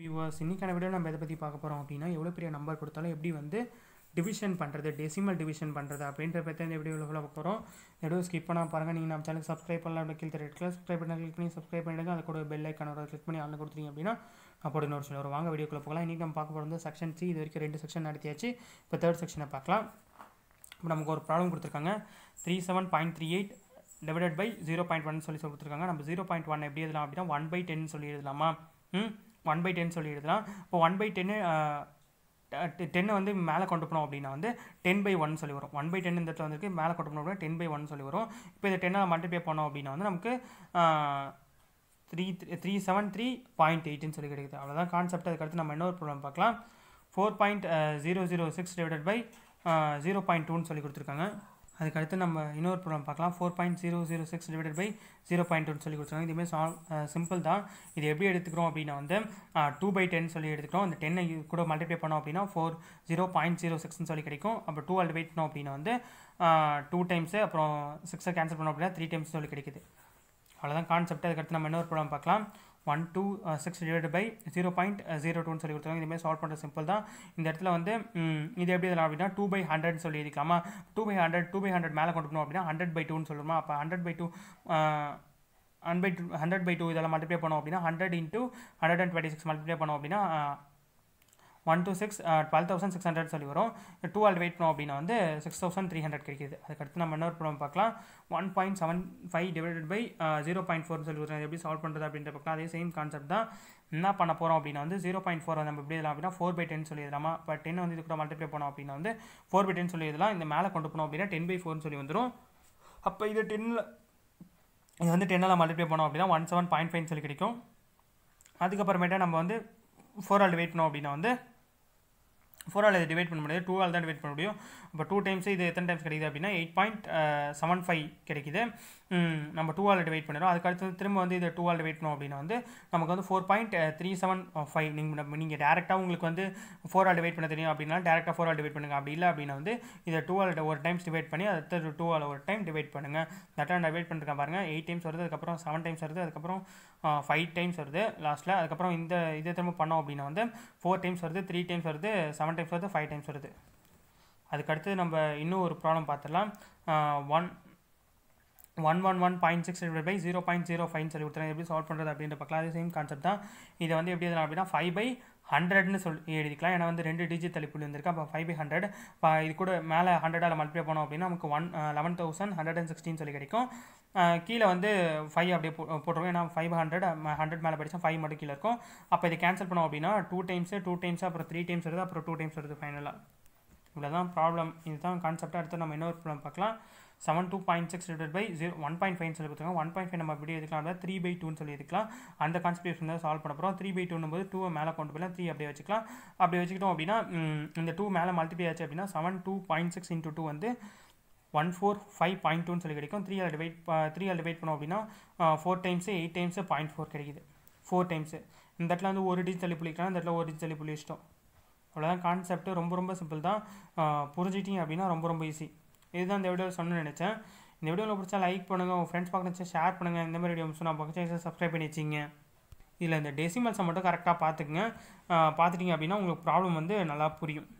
viewers இன்றைக்கான video நம்ம எதை பற்றி பார்க்க போகிறோம் அப்படின்னா எவ்வளோ பெரிய நம்பர் கொடுத்தாலும் எப்படி வந்து டிவிஷன் பண்ணுறது டெசிமல் டிவிஷன் பண்ணுறது அப்படின்ற பற்றி இந்த வீடியோவில் பார்க்க போகிறோம் வீடியோ ஸ்கிப் பண்ணால் பாருங்கள் நீங்கள் நம்ம சேனல் சப்ஸ்கிரைப் பண்ணலாம் அப்படி தெரியல தெரியுது சப்ஸ்கிரைப் பண்ணி கிளிக் பண்ணி சப்ஸ்கிரைப் பண்ணிவிடுங்க அது கூட பெல் ஐக்கான ஒரு கிளிக் பண்ணி ஆன்லைன் கொடுத்துருங்க அப்படின்னா அப்போ இன்னொரு சொல்லுவோம் வாங்க வீடியோக்குள்ளே போகலாம் இன்றைக்கி நம்ம பார்க்க போகிறது செக்ஷன் சி இது வரைக்கும் ரெண்டு செக்ஷன் நடத்தியாச்சு இப்போ தேர்ட் செக்ஷனை பார்க்கலாம் இப்போ நமக்கு ஒரு ப்ராப்ளம் கொடுத்துருக்காங்க three seven point three eight divided by zero point one சொல்லி கொடுத்துருக்காங்க நம்ம ஜீரோ பாயிண்ட் ஒன் எப்படி எழுதலாம் அப்படின்னா ஒன் பை டென் சொல்லி எழுதலாமா ம் ஒன் பை டென் சொல்லி எழுதலாம் இப்போ ஒன் பை டென்னு டென்னை வந்து மேலே கொண்டு போனோம் அப்படின்னா வந்து டென் பை ஒன் சொல்லி வரும் ஒன் பை டென் இந்த இடத்துல வந்துருக்கு மேலே கொண்டு போனோம் அப்படின்னா டென் பை ஒன் சொல்லி வரும் இப்போ இந்த டென்னை மல்டிப்ளை பண்ணோம் அப்படின்னா வந்து நமக்கு three three seven three point எயிட்னு சொல்லி கிடைக்குது அவ்வளோதான் கான்செப்ட் அதுக்கடுத்து நம்ம இன்னொரு ப்ராப்ளம் பார்க்கலாம் four point zero zero six divided by zero point டூன்னு சொல்லி கொடுத்துருக்காங்க அதுக்கடுத்து நம்ம இன்னொரு ப்ராப்ளம் பார்க்கலாம் four point zero zero six divided by zero point one சொல்லி கொடுத்துருக்காங்க இதுமாதிரி சால் சிம்பிள் தான் இது எப்படி எடுத்துக்கிறோம் அப்படின்னா வந்து டூ பை டென் சொல்லி எடுத்துக்கிறோம் அந்த டென்னை கூட மல்டிப்ளை பண்ணோம் அப்படின்னா ஃபோர் ஜீரோ பாயிண்ட் ஜீரோ சிக்ஸ்னு சொல்லி கிடைக்கும் அப்போ டூ அல்டிவேட் பண்ணோம் அப்படின்னா வந்து டூ டைம்ஸு அப்புறம் சிக்ஸை கேன்சல் பண்ணோம் அப்படின்னா த்ரீ டைம்ஸ் சொல்லி கிடைக்குது அவ்வளோதான் கான்செப்ட் அதுக்கடுத்து நம்ம இன்னொரு ப்ராப்ளம் பார்க்கலாம் one two six divide by zero point zero டூன்னு சொல்லி கொடுத்துருவாங்க இதுமாதிரி சால்வ் பண்ணுறது சிம்பிள் தான் இந்த இடத்துல வந்து இது எப்படி இதெல்லாம் அப்படின்னா டூ பை ஹண்ட்ரட் சொல்லி இருக்கலாமா two by hundred two by hundred மேலே கொண்டு போகணும் அப்படின்னா ஹண்ட்ரட் பை டூன்னு சொல்லுமா அப்போ hundred by two hundred hundred by two இதெல்லாம் மல்டிப்ளை பண்ணோம் அப்படின்னா hundred into hundred and twenty six multiply பண்ணோம் அப்படின்னா one two six twelve thousand six hundred சொல்லி வரும் டூ டுவெல் வெயிட் பண்ணோம் அப்படின்னா வந்து சிக்ஸ் தௌசண்ட் த்ரீ ஹண்ட்ரட் கிடைக்கிது அதுக்கடுத்து நம்ம இன்னொரு ப்ராப்ளம் பார்க்கலாம் one point seven five divided by zero point four சொல்லி கொடுத்துருங்க எப்படி சால்வ் பண்ணுறது அப்படின்ற பார்க்கலாம் அதே சேம் கான்செப்ட் தான் என்ன பண்ண போகிறோம் அப்படின்னா வந்து ஜீரோ பாயிண்ட் ஃபோர் நம்ம எப்படி எழுதலாம் அப்படின்னா ஃபோர் பை டென் சொல்லி எழுதலாமா இப்போ டென் வந்து இது கூட மல்டிப்ளை பண்ணோம் அப்படின்னா வந்து ஃபோர் பை டென் சொல்லி எழுதலாம் இந்த மேலே கொண்டு போனோம் அப்படின்னா டென் பை ஃபோர்னு சொல்லி வந்துடும் அப்போ இது டென்னில் இது வந்து டென்னில் மல்டிப்ளை பண்ணோம் அப்படின்னா ஒன் செவன் பாயிண்ட் ஃபைவ்னு சொல்லி கிடைக்கும் அதுக்கப்புறமேட்டா நம்ம வந்து ஃபோர் ஆல் வெயிட் பண்ணோம் அப்படின்னா வந்து ஃபோரால் இதை டிவைட் பண்ண முடியாது டூவால் தான் டிவைட் பண்ண முடியும் இப்போ டூ டைம்ஸ் இது எத்தனை டைம்ஸ் கிடைக்குது அப்படின்னா எயிட் பாயிண்ட் செவன் ஃபைவ் கிடைக்குது நம்ம டூ ஆல் டிவைட் பண்ணிடும் அதுக்கடுத்து திரும்ப வந்து இதை டூ ஆல் டிவைட் பண்ணோம் அப்படின்னா வந்து நமக்கு வந்து four point three seven five நீங்கள் நீங்கள் டேரெக்டாக உங்களுக்கு வந்து ஃபோர் ஆல் டிவைட் பண்ண தெரியும் அப்படின்னா டேரெக்டாக ஃபோர் ஆல் டிவைட் பண்ணுங்கள் அப்படி இல்லை அப்படின்னா வந்து இதை டூ ஆல் ஒரு டைம்ஸ் டிவைட் பண்ணி திரு டூ ஆல் ஒரு டைம் டிவைட் பண்ணுங்கள் தட்டாக டிவைட் பண்ணிருக்கேன் பாருங்கள் எயிட் டைம்ஸ் வருது அதுக்கப்புறம் செவன் டைம்ஸ் வருது அதுக்கப்புறம் ஃபைவ் டைம்ஸ் வருது லாஸ்ட்டில் அதுக்கப்புறம் இந்த இதை திரும்ப பண்ணோம் அப்படின்னா வந்து ஃபோர் டைம்ஸ் வருது த்ரீ டைம்ஸ் வருது செவன் டைம்ஸ் வருது ஃபைவ் டைம்ஸ் வருது அதுக்கடுத்து நம்ம இன்னும் ஒரு ப்ராப்ளம் பார்த்துடலாம் one one one one point six divide by zero point zero five சொல்லி கொடுத்துறேன் எப்படி சால்வ் பண்ணுறது அப்படின்ற பார்க்கலாம் அதே சேம் கான்செப்ட் தான் இதை வந்து எப்படி எதுனா அப்படின்னா ஃபைவ் பை ஹண்ட்ரட்னு சொல்லி எழுதிக்கலாம் ஏன்னா வந்து ரெண்டு டிஜிட் தள்ளிப்புள்ளி வந்திருக்கு அப்போ ஃபைவ் பை ஹண்ட்ரட் இப்போ இது கூட மேலே ஹண்ட்ரடால் மல்டிப்ளை போனோம் அப்படின்னா நமக்கு one eleven thousand hundred and sixteen சொல்லி கிடைக்கும் கீழே வந்து ஃபைவ் அப்படியே போ போட்டுருவோம் ஏன்னா ஃபைவ் ஹண்ட்ரட் ஹண்ட்ரட் மேலே படித்தா ஃபைவ் மட்டும் கீழே இருக்கும் அப்போ இதை கேன்சல் பண்ணோம் அப்படின்னா டூ டைம்ஸு டூ டைம்ஸ் அப்புறம் த்ரீ டைம்ஸ் வருது அப்புறம் டூ டைம்ஸ் வருது ஃபைனலாக இவ்வளோ தான் ப்ராப்ளம் இதுதான் கான்செப்டாக எடுத்து நம்ம இன்னொரு ப்ராப்ளம் பார்க்கலாம் seven two point six divide by zero one point five சொல்லி கொடுத்துருக்கோம் ஒன் பாயிண்ட் ஃபைவ் நம்ம எப்படி எடுக்கலாம் த்ரீ பை டூன்னு சொல்லி எடுக்கலாம் அந்த கான்செப்ட் தான் சால்வ் பண்ண போகிறோம் த்ரீ பை டூ போது டூவை மேலே கொண்டு போய் த்ரீ அப்படியே வச்சுக்கலாம் அப்படி வச்சுக்கிட்டோம் அப்படின்னா இந்த டூ மேலே மல்டிப்ளை ஆச்சு அப்படின்னா seven two point six into two வந்து ஒன் ஃபோர் ஃபைவ் பாயிண்ட் டூன்னு சொல்லி கிடைக்கும் த்ரீ ஆல் டிவைட் த்ரீ ஆல் டிவைட் பண்ணோம் அப்படின்னா four times eight times point four கிடைக்குது ஃபோர் டைம்ஸு இந்த இடத்துல வந்து ஒரு டிஜிட்டல் தள்ளி புள்ளிக்கலாம் இந்த இடத்துல ஒரு டிஜிட்டல் தள்ளி புள்ளி வச்சிட்டோம் அவ்வளோதான் கான்செப்ட் ரொம்ப ரொம்ப சிம்பிள் தான் புரிஞ்சிட்டிங்க அப்படின்னா ரொம்ப ரொம்ப ஈஸி இதுதான் இந்த வீடியோ சொன்னு நினச்சேன் இந்த வீடியோவில் பிடிச்சா லைக் பண்ணுங்கள் உங்கள் ஃப்ரெண்ட்ஸ் பார்க்க ஷேர் பண்ணுங்கள் இந்த மாதிரி வீடியோ நான் பக்கத்து சப்ஸ்கிரைப் பண்ணி வச்சிங்க இதில் இந்த டெசிமல்ஸை மட்டும் கரெக்டாக பார்த்துக்குங்க பார்த்துட்டிங்க அப்படின்னா உங்களுக்கு ப்ராப்ளம் வந்து நல்லா புரியும்